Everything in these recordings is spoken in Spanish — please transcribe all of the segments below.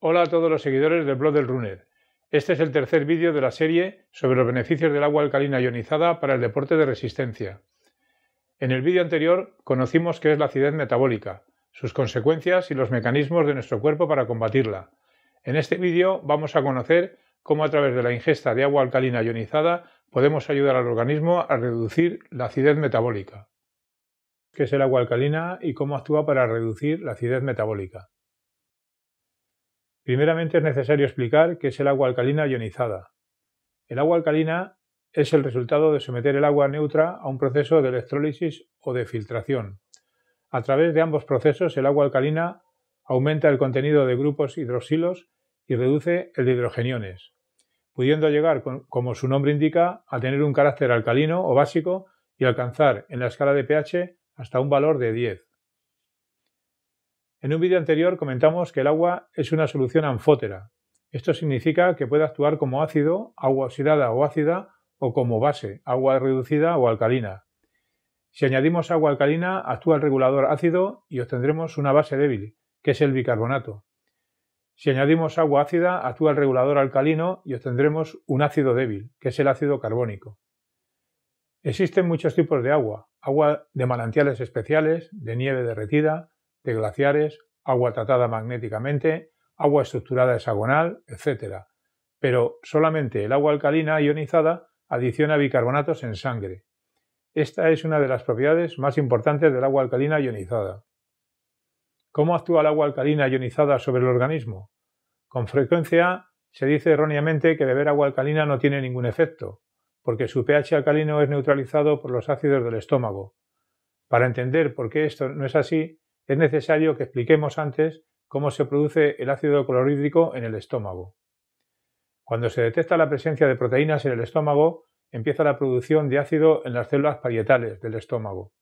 Hola a todos los seguidores del blog del Runner. Este es el tercer vídeo de la serie sobre los beneficios del agua alcalina ionizada para el deporte de resistencia. En el vídeo anterior conocimos qué es la acidez metabólica, sus consecuencias y los mecanismos de nuestro cuerpo para combatirla. En este vídeo vamos a conocer cómo a través de la ingesta de agua alcalina ionizada podemos ayudar al organismo a reducir la acidez metabólica. ¿Qué es el agua alcalina y cómo actúa para reducir la acidez metabólica? Primeramente es necesario explicar qué es el agua alcalina ionizada. El agua alcalina es el resultado de someter el agua neutra a un proceso de electrólisis o de filtración. A través de ambos procesos, el agua alcalina aumenta el contenido de grupos hidroxilos y reduce el de hidrogeniones, pudiendo llegar, como su nombre indica, a tener un carácter alcalino o básico y alcanzar en la escala de pH hasta un valor de 10. En un vídeo anterior comentamos que el agua es una solución anfótera. Esto significa que puede actuar como ácido, agua oxidada o ácida, o como base, agua reducida o alcalina. Si añadimos agua alcalina, actúa el regulador ácido y obtendremos una base débil, que es el bicarbonato. Si añadimos agua ácida, actúa el regulador alcalino y obtendremos un ácido débil, que es el ácido carbónico. Existen muchos tipos de agua, agua de manantiales especiales, de nieve derretida, glaciares, agua tratada magnéticamente, agua estructurada hexagonal, etc. Pero solamente el agua alcalina ionizada adiciona bicarbonatos en sangre. Esta es una de las propiedades más importantes del agua alcalina ionizada. ¿Cómo actúa el agua alcalina ionizada sobre el organismo? Con frecuencia se dice erróneamente que beber agua alcalina no tiene ningún efecto, porque su pH alcalino es neutralizado por los ácidos del estómago. Para entender por qué esto no es así, es necesario que expliquemos antes cómo se produce el ácido clorhídrico en el estómago. Cuando se detecta la presencia de proteínas en el estómago, empieza la producción de ácido en las células parietales del estómago.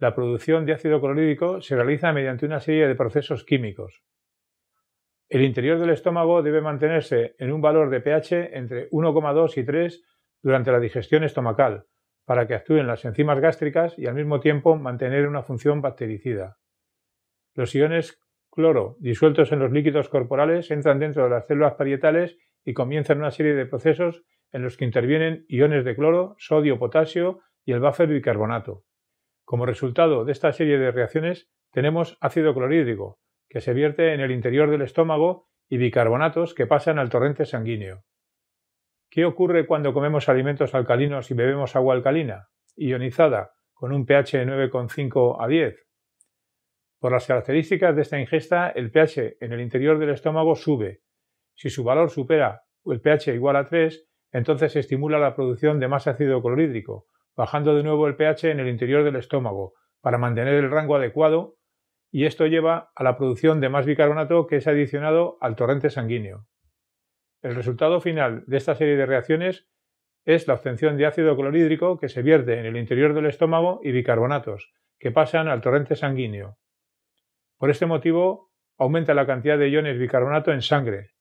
La producción de ácido clorhídrico se realiza mediante una serie de procesos químicos. El interior del estómago debe mantenerse en un valor de pH entre 1,2 y 3 durante la digestión estomacal, para que actúen las enzimas gástricas y al mismo tiempo mantener una función bactericida. Los iones cloro disueltos en los líquidos corporales entran dentro de las células parietales y comienzan una serie de procesos en los que intervienen iones de cloro, sodio, potasio y el buffer bicarbonato. Como resultado de esta serie de reacciones tenemos ácido clorhídrico, que se vierte en el interior del estómago y bicarbonatos que pasan al torrente sanguíneo. ¿Qué ocurre cuando comemos alimentos alcalinos y bebemos agua alcalina, ionizada, con un pH de 9,5 a 10? Por las características de esta ingesta, el pH en el interior del estómago sube. Si su valor supera el pH igual a 3, entonces se estimula la producción de más ácido clorhídrico, bajando de nuevo el pH en el interior del estómago para mantener el rango adecuado y esto lleva a la producción de más bicarbonato que es adicionado al torrente sanguíneo. El resultado final de esta serie de reacciones es la obtención de ácido clorhídrico que se vierte en el interior del estómago y bicarbonatos, que pasan al torrente sanguíneo. Por este motivo, aumenta la cantidad de iones bicarbonato en sangre,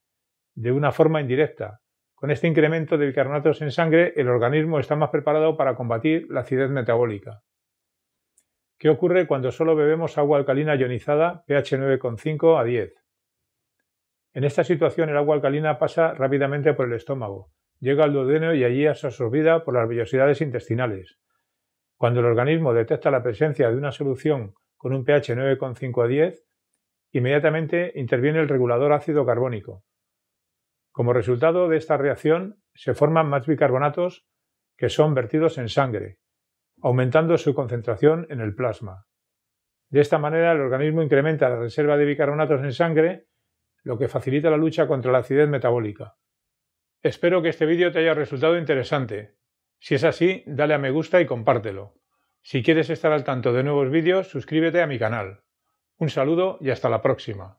de una forma indirecta. Con este incremento de bicarbonatos en sangre, el organismo está más preparado para combatir la acidez metabólica. ¿Qué ocurre cuando solo bebemos agua alcalina ionizada, pH 9,5 a 10? En esta situación, el agua alcalina pasa rápidamente por el estómago, llega al duodeno y allí es absorbida por las vellosidades intestinales. Cuando el organismo detecta la presencia de una solución con un pH 9,5 a 10, inmediatamente interviene el regulador ácido carbónico. Como resultado de esta reacción, se forman más bicarbonatos que son vertidos en sangre, aumentando su concentración en el plasma. De esta manera, el organismo incrementa la reserva de bicarbonatos en sangre, lo que facilita la lucha contra la acidez metabólica. Espero que este vídeo te haya resultado interesante. Si es así, dale a me gusta y compártelo. Si quieres estar al tanto de nuevos vídeos, suscríbete a mi canal. Un saludo y hasta la próxima.